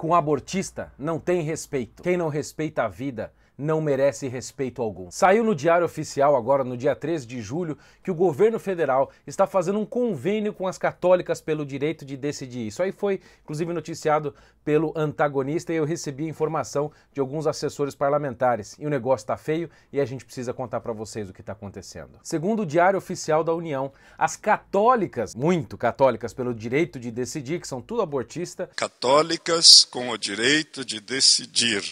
com abortista não tem respeito. Quem não respeita a vida não merece respeito algum. Saiu no Diário Oficial, agora no dia 13 de julho, que o governo federal está fazendo um convênio com as católicas pelo direito de decidir. Isso aí foi, inclusive, noticiado pelo antagonista e eu recebi informação de alguns assessores parlamentares. E o negócio está feio e a gente precisa contar para vocês o que está acontecendo. Segundo o Diário Oficial da União, as católicas, muito católicas pelo direito de decidir, que são tudo abortista. Católicas com o direito de decidir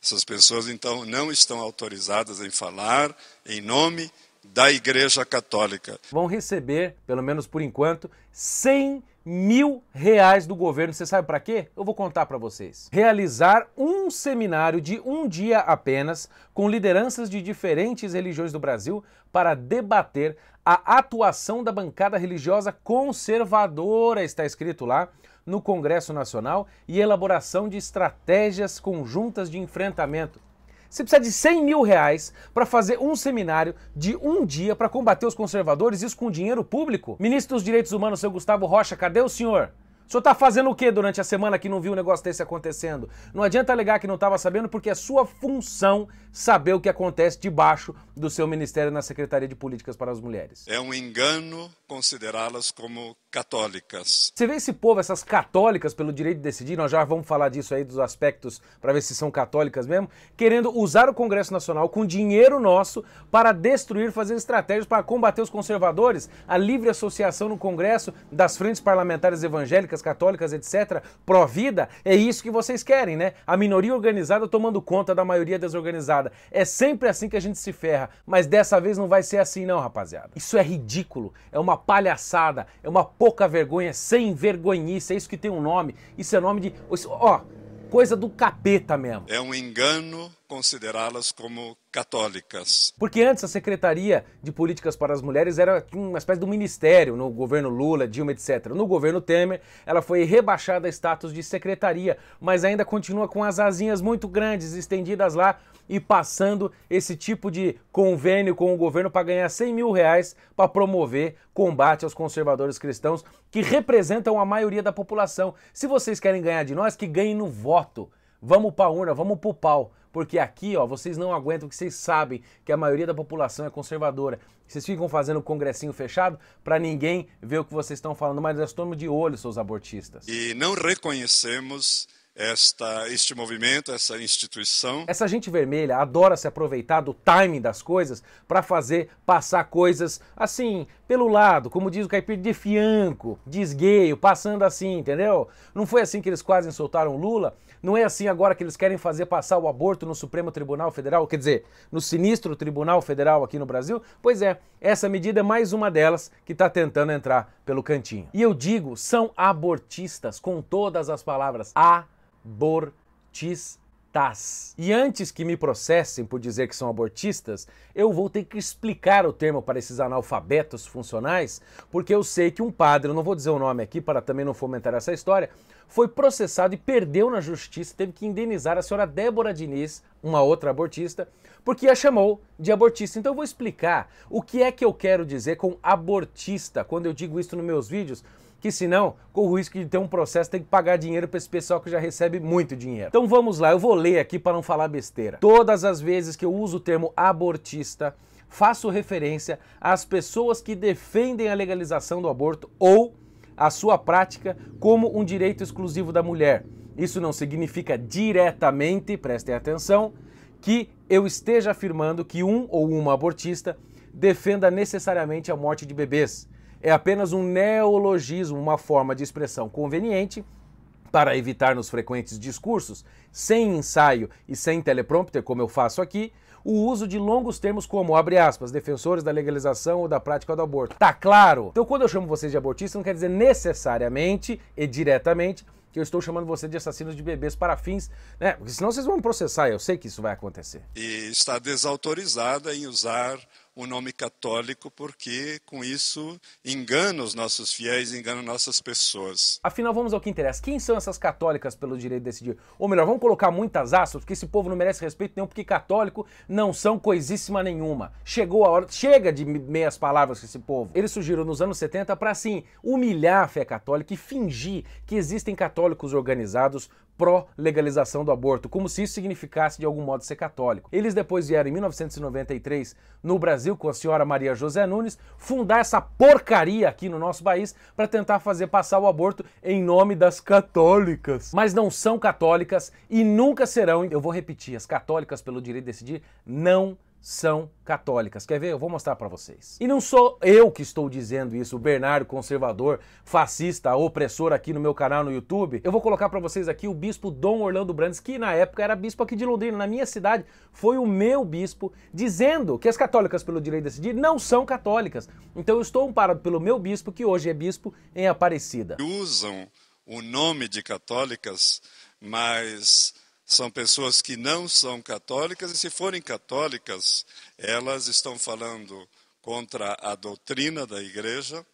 essas pessoas, então, não estão autorizadas em falar em nome da Igreja Católica. Vão receber, pelo menos por enquanto, 100 mil reais do governo. Você sabe para quê? Eu vou contar para vocês. Realizar um seminário de um dia apenas com lideranças de diferentes religiões do Brasil para debater a atuação da bancada religiosa conservadora, está escrito lá, no Congresso Nacional e elaboração de estratégias conjuntas de enfrentamento. Você precisa de 100 mil reais para fazer um seminário de um dia para combater os conservadores, isso com dinheiro público? Ministro dos Direitos Humanos, seu Gustavo Rocha, cadê o senhor? O senhor está fazendo o que durante a semana que não viu um negócio desse acontecendo? Não adianta alegar que não estava sabendo, porque é sua função saber o que acontece debaixo do seu ministério na Secretaria de Políticas para as Mulheres. É um engano considerá-las como católicas. Você vê esse povo, essas católicas, pelo direito de decidir, nós já vamos falar disso aí, dos aspectos, para ver se são católicas mesmo, querendo usar o Congresso Nacional com dinheiro nosso para destruir, fazer estratégias para combater os conservadores, a livre associação no Congresso das frentes parlamentares evangélicas evangélicas, católicas, etc., pró-vida, é isso que vocês querem, né? A minoria organizada tomando conta da maioria desorganizada. É sempre assim que a gente se ferra, mas dessa vez não vai ser assim, não, rapaziada. Isso é ridículo, é uma palhaçada, é uma pouca vergonha, sem vergonhice, é isso que tem um nome. Isso é nome de. Ó, coisa do capeta mesmo. É um engano considerá-las como católicas. Porque antes a Secretaria de Políticas para as Mulheres era uma espécie de um ministério no governo Lula, Dilma, etc. No governo Temer, ela foi rebaixada a status de secretaria, mas ainda continua com as asinhas muito grandes estendidas lá e passando esse tipo de convênio com o governo para ganhar 100 mil reais para promover combate aos conservadores cristãos que representam a maioria da população. Se vocês querem ganhar de nós, que ganhem no voto. Vamos para urna, vamos para o pau. Porque aqui, ó, vocês não aguentam que vocês sabem que a maioria da população é conservadora. Vocês ficam fazendo congressinho fechado para ninguém ver o que vocês estão falando, mas nós estamos de olho, seus abortistas. E não reconhecemos esta, este movimento, essa instituição. Essa gente vermelha adora se aproveitar do timing das coisas para fazer passar coisas assim, pelo lado, como diz o caipira, de fianco, de esgueio, passando assim, entendeu? Não foi assim que eles quase soltaram Lula? Não é assim agora que eles querem fazer passar o aborto no Supremo Tribunal Federal, quer dizer, no sinistro Tribunal Federal aqui no Brasil? Pois é, essa medida é mais uma delas que está tentando entrar pelo cantinho. E eu digo, são abortistas, com todas as palavras, abortistas e antes que me processem por dizer que são abortistas, eu vou ter que explicar o termo para esses analfabetos funcionais, porque eu sei que um padre, eu não vou dizer o nome aqui para também não fomentar essa história, foi processado e perdeu na justiça, teve que indenizar a senhora Débora Diniz, uma outra abortista, porque a chamou de abortista. Então eu vou explicar o que é que eu quero dizer com abortista quando eu digo isso nos meus vídeos que senão corre o risco de ter um processo, tem que pagar dinheiro para esse pessoal que já recebe muito dinheiro. Então vamos lá, eu vou ler aqui para não falar besteira. Todas as vezes que eu uso o termo abortista, faço referência às pessoas que defendem a legalização do aborto ou a sua prática como um direito exclusivo da mulher. Isso não significa diretamente, prestem atenção, que eu esteja afirmando que um ou uma abortista defenda necessariamente a morte de bebês é apenas um neologismo, uma forma de expressão conveniente para evitar nos frequentes discursos, sem ensaio e sem teleprompter, como eu faço aqui, o uso de longos termos como, abre aspas, defensores da legalização ou da prática do aborto. Tá claro? Então, quando eu chamo vocês de abortista, não quer dizer necessariamente e diretamente que eu estou chamando você de assassinos de bebês para fins, né? Porque senão vocês vão processar, eu sei que isso vai acontecer. E está desautorizada em usar o nome católico, porque com isso engana os nossos fiéis, engana nossas pessoas. Afinal, vamos ao que interessa. Quem são essas católicas pelo direito de decidir? Ou melhor, vamos colocar muitas aspas, porque esse povo não merece respeito nenhum, porque católico não são coisíssima nenhuma. Chegou a hora, chega de meias palavras com esse povo. Eles surgiram nos anos 70 para, assim, humilhar a fé católica e fingir que existem católicos organizados pró-legalização do aborto, como se isso significasse de algum modo ser católico. Eles depois vieram em 1993 no Brasil com a senhora Maria José Nunes fundar essa porcaria aqui no nosso país para tentar fazer passar o aborto em nome das católicas. Mas não são católicas e nunca serão. Eu vou repetir, as católicas pelo direito de decidir não são católicas. Quer ver? Eu vou mostrar para vocês. E não sou eu que estou dizendo isso, o Bernardo, conservador, fascista, opressor aqui no meu canal no YouTube. Eu vou colocar para vocês aqui o bispo Dom Orlando Brandes, que na época era bispo aqui de Londrina, na minha cidade, foi o meu bispo, dizendo que as católicas pelo direito de decidir não são católicas. Então eu estou amparado pelo meu bispo, que hoje é bispo em Aparecida. Usam o nome de católicas, mas são pessoas que não são católicas, e se forem católicas, elas estão falando contra a doutrina da igreja,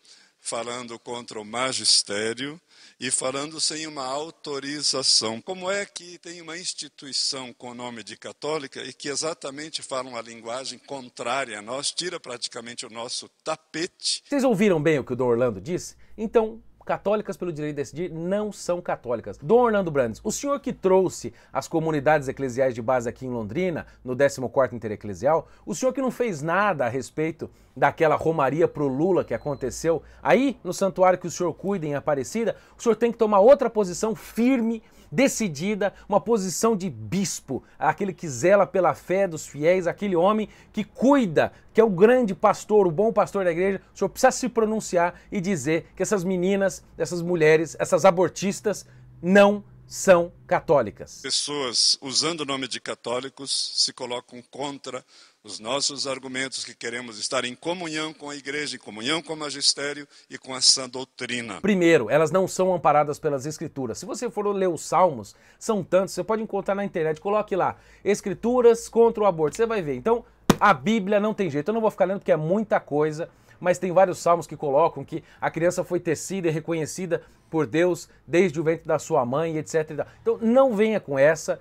falando contra o magistério e falando sem uma autorização. Como é que tem uma instituição com o nome de católica e que exatamente fala uma linguagem contrária a nós, tira praticamente o nosso tapete? Vocês ouviram bem o que o Dom Orlando disse? Então, católicas pelo direito de decidir não são católicas. Dom Orlando Brandes, o senhor que trouxe as comunidades eclesiais de base aqui em Londrina, no 14º Intereclesial, o senhor que não fez nada a respeito daquela romaria pro Lula que aconteceu aí no santuário que o senhor cuida em Aparecida, o senhor tem que tomar outra posição firme decidida, uma posição de bispo, aquele que zela pela fé dos fiéis, aquele homem que cuida, que é o grande pastor, o bom pastor da igreja. O senhor precisa se pronunciar e dizer que essas meninas, essas mulheres, essas abortistas não são católicas. Pessoas usando o nome de católicos se colocam contra os nossos argumentos que queremos estar em comunhão com a igreja, em comunhão com o magistério e com a sã doutrina. Primeiro, elas não são amparadas pelas escrituras. Se você for ler os salmos, são tantos, você pode encontrar na internet, coloque lá, escrituras contra o aborto, você vai ver. Então, a Bíblia não tem jeito, eu não vou ficar lendo porque é muita coisa, mas tem vários salmos que colocam que a criança foi tecida e reconhecida por Deus desde o ventre da sua mãe, etc. Então, não venha com essa,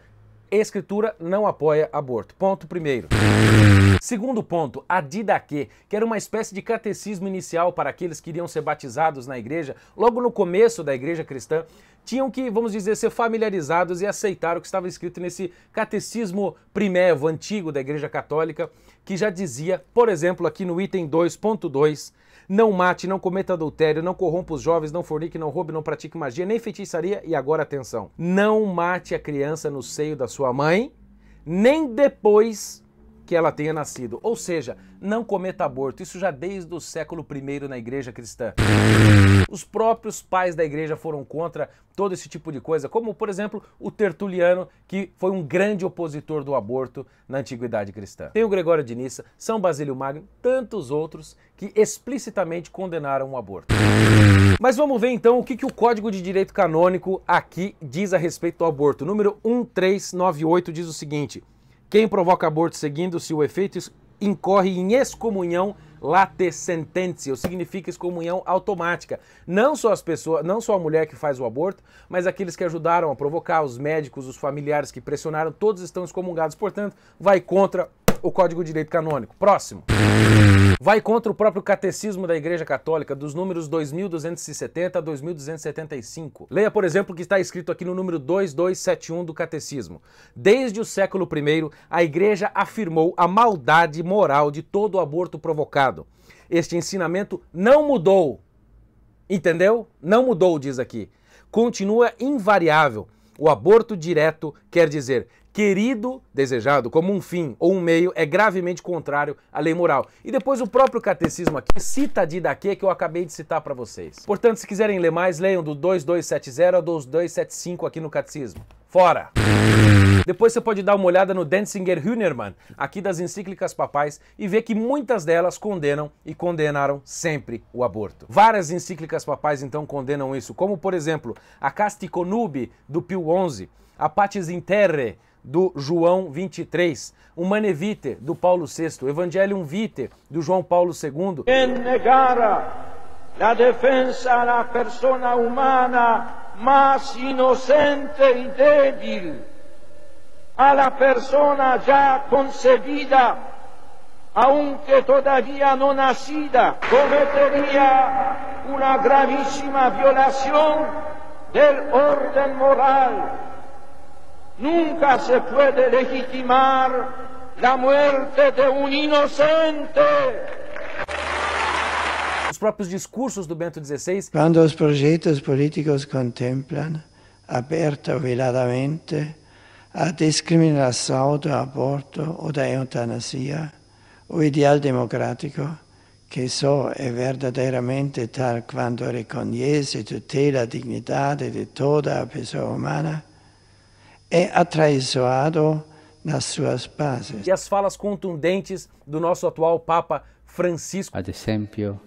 escritura não apoia aborto. Ponto primeiro. Segundo ponto, a Didaquê, que era uma espécie de catecismo inicial para aqueles que iriam ser batizados na igreja, logo no começo da igreja cristã, tinham que, vamos dizer, ser familiarizados e aceitar o que estava escrito nesse catecismo primevo, antigo da igreja católica, que já dizia, por exemplo, aqui no item 2.2, não mate, não cometa adultério, não corrompa os jovens, não fornique, não roube, não pratique magia, nem feitiçaria, e agora atenção, não mate a criança no seio da sua mãe, nem depois que ela tenha nascido. Ou seja, não cometa aborto, isso já desde o século I na igreja cristã. Os próprios pais da igreja foram contra todo esse tipo de coisa, como por exemplo o Tertuliano, que foi um grande opositor do aborto na antiguidade cristã. Tem o Gregório de Nissa, São Basílio Magno, tantos outros que explicitamente condenaram o aborto. Mas vamos ver então o que, que o Código de Direito Canônico aqui diz a respeito do aborto. Número 1398 diz o seguinte: quem provoca aborto seguindo-se o efeito incorre em excomunhão late sententia, significa excomunhão automática. Não só as pessoas, não só a mulher que faz o aborto, mas aqueles que ajudaram a provocar, os médicos, os familiares que pressionaram, todos estão excomungados. Portanto, vai contra o Código de Direito Canônico. Próximo. Vai contra o próprio Catecismo da Igreja Católica, dos números 2270 a 2275. Leia, por exemplo, o que está escrito aqui no número 2271 do Catecismo. Desde o século I, a Igreja afirmou a maldade moral de todo aborto provocado. Este ensinamento não mudou. Entendeu? Não mudou, diz aqui. Continua invariável. O aborto direto quer dizer querido, desejado, como um fim ou um meio, é gravemente contrário à lei moral. E depois o próprio catecismo aqui cita a Didaquê que eu acabei de citar para vocês. Portanto, se quiserem ler mais, leiam do 2270 ao 2275 aqui no catecismo. Fora! Depois você pode dar uma olhada no Denzinger Hünermann, aqui das encíclicas papais, e ver que muitas delas condenam e condenaram sempre o aborto. Várias encíclicas papais então condenam isso, como por exemplo a Casticonubi do Pio XI, a Patis in Terre do João 23, o Manevite do Paulo VI, Evangelium Vitae, do João Paulo II. Quem negara a defesa à persona humana mais inocente e débil, à persona já concebida, aunque todavia não nascida, cometeria uma gravíssima violação do ordem moral Nunca se puede legitimar la muerte de un inocente. Os próprios discursos do Bento XVI. Quando os projetos políticos contemplam, aberta ou veladamente, a discriminação do aborto ou da eutanásia, o ideal democrático, que só é verdadeiramente tal quando reconhece e tutela a dignidade de toda a pessoa humana, é atraiçoado nas suas bases. E as falas contundentes do nosso atual Papa Francisco. Ad esempio,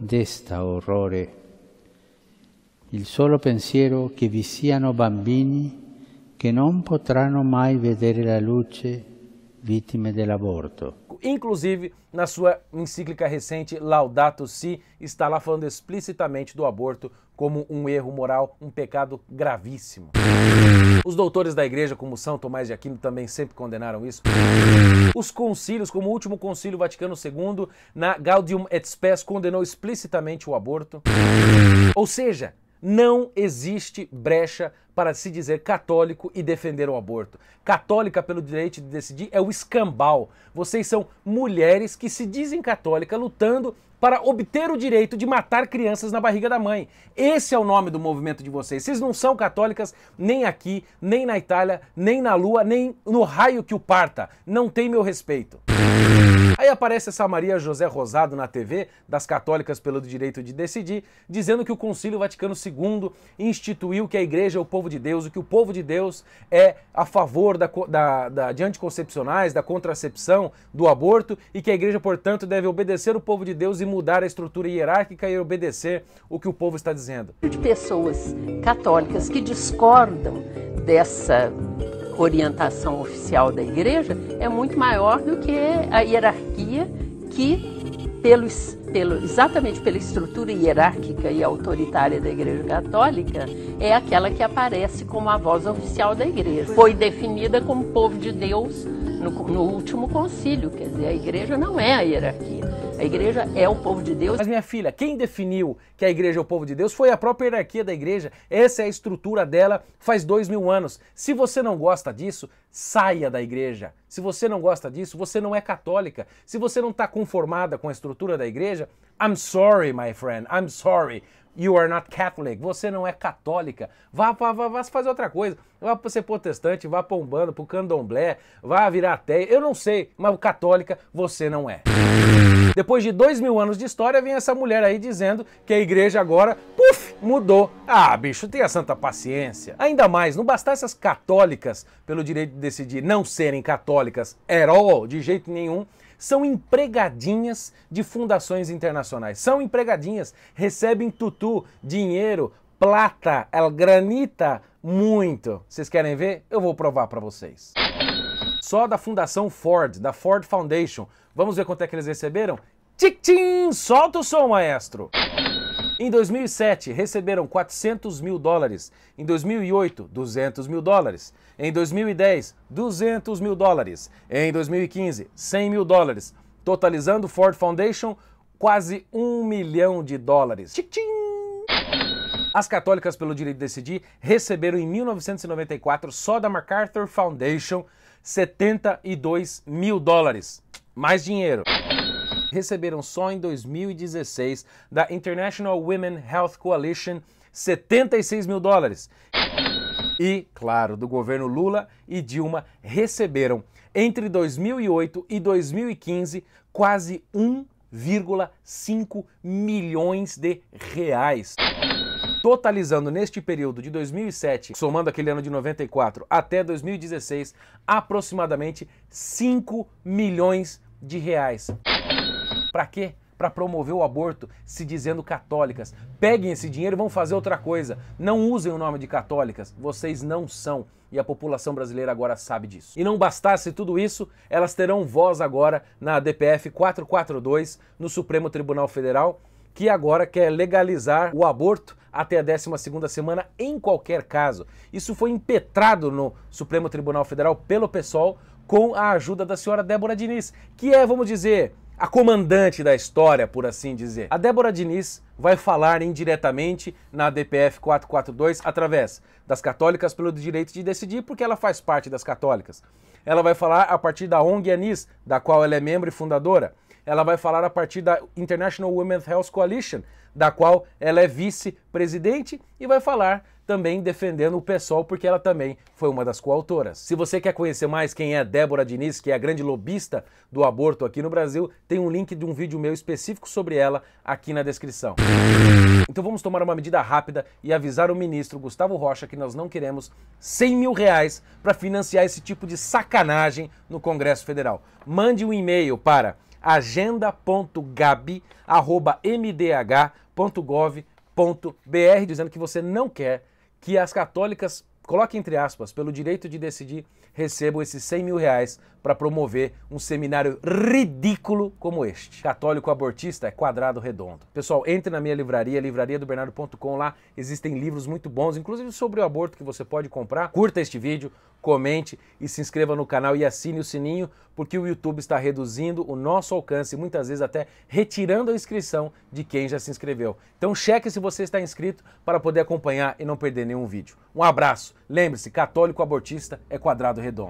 desta orrore il solo pensiero che vi siano bambini che non potranno mai vedere la luce do aborto, Inclusive, na sua encíclica recente Laudato Si, está lá falando explicitamente do aborto como um erro moral, um pecado gravíssimo. Os doutores da igreja, como São Tomás de Aquino, também sempre condenaram isso. Os concílios, como o último concílio Vaticano II, na Gaudium et Spes, condenou explicitamente o aborto. Ou seja, não existe brecha para se dizer católico e defender o aborto. Católica pelo direito de decidir é o escambau. Vocês são mulheres que se dizem católica lutando para obter o direito de matar crianças na barriga da mãe. Esse é o nome do movimento de vocês. Vocês não são católicas nem aqui, nem na Itália, nem na Lua, nem no raio que o parta. Não tem meu respeito. Aí aparece essa Maria José Rosado na TV, das católicas pelo direito de decidir, dizendo que o Concílio Vaticano II instituiu que a igreja é o povo de Deus, o que o povo de Deus é a favor da, da, da, de anticoncepcionais, da contracepção, do aborto, e que a igreja, portanto, deve obedecer o povo de Deus e mudar a estrutura hierárquica e obedecer o que o povo está dizendo. De pessoas católicas que discordam dessa orientação oficial da igreja é muito maior do que a hierarquia que, pelos, pelo, exatamente pela estrutura hierárquica e autoritária da igreja católica, é aquela que aparece como a voz oficial da igreja. Foi definida como povo de Deus no, no último concílio, quer dizer, a igreja não é a hierarquia. A igreja é o povo de Deus. Mas minha filha, quem definiu que a igreja é o povo de Deus foi a própria hierarquia da igreja. Essa é a estrutura dela faz dois mil anos. Se você não gosta disso, saia da igreja. Se você não gosta disso, você não é católica. Se você não está conformada com a estrutura da igreja, I'm sorry, my friend, I'm sorry. You are not Catholic. Você não é católica. Vá, vá, vá, vá fazer outra coisa. Vá ser protestante, vá pombando pro candomblé, vá virar ateia. Eu não sei, mas católica você não é. Depois de dois mil anos de história, vem essa mulher aí dizendo que a igreja agora, puf, mudou. Ah, bicho, tenha santa paciência. Ainda mais, não bastasse as católicas, pelo direito de decidir não serem católicas at all, de jeito nenhum, são empregadinhas de fundações internacionais. São empregadinhas, recebem tutu, dinheiro, plata, el é granita, muito. Vocês querem ver? Eu vou provar para vocês. Só da Fundação Ford, da Ford Foundation. Vamos ver quanto é que eles receberam? tic tchim! Solta o som, maestro! Em 2007, receberam 400 mil dólares. Em 2008, 200 mil dólares. Em 2010, 200 mil dólares. Em 2015, 100 mil dólares. Totalizando Ford Foundation quase um milhão de dólares. Tchim! As católicas, pelo direito de decidir, receberam em 1994, só da MacArthur Foundation, 72 mil dólares. Mais dinheiro receberam só em 2016 da International Women Health Coalition 76 mil dólares. E, claro, do governo Lula e Dilma receberam entre 2008 e 2015 quase 1,5 milhões de reais totalizando neste período de 2007, somando aquele ano de 94 até 2016, aproximadamente 5 milhões de reais. Para quê? Para promover o aborto, se dizendo católicas. Peguem esse dinheiro e vão fazer outra coisa. Não usem o nome de católicas. Vocês não são. E a população brasileira agora sabe disso. E não bastasse tudo isso, elas terão voz agora na DPF 442 no Supremo Tribunal Federal que agora quer legalizar o aborto até a 12 semana em qualquer caso. Isso foi impetrado no Supremo Tribunal Federal pelo PSOL com a ajuda da senhora Débora Diniz, que é, vamos dizer, a comandante da história, por assim dizer. A Débora Diniz vai falar indiretamente na DPF 442 através das católicas pelo direito de decidir, porque ela faz parte das católicas. Ela vai falar a partir da ONG Anis, da qual ela é membro e fundadora. Ela vai falar a partir da International Women's Health Coalition, da qual ela é vice-presidente e vai falar também defendendo o PSOL, porque ela também foi uma das coautoras. Se você quer conhecer mais quem é Débora Diniz, que é a grande lobista do aborto aqui no Brasil, tem um link de um vídeo meu específico sobre ela aqui na descrição. Então vamos tomar uma medida rápida e avisar o ministro Gustavo Rocha que nós não queremos 100 mil reais para financiar esse tipo de sacanagem no Congresso Federal. Mande um e-mail para agenda.gab.mdh.gov.br dizendo que você não quer que as católicas, coloque entre aspas, pelo direito de decidir, recebam esses 100 mil reais para promover um seminário ridículo como este. Católico abortista é quadrado redondo. Pessoal, entre na minha livraria, livrariadobernardo.com lá, existem livros muito bons, inclusive sobre o aborto que você pode comprar. Curta este vídeo, comente e se inscreva no canal e assine o sininho, porque o YouTube está reduzindo o nosso alcance, muitas vezes até retirando a inscrição de quem já se inscreveu. Então cheque se você está inscrito para poder acompanhar e não perder nenhum vídeo. Um abraço. Lembre-se, católico abortista é quadrado redondo.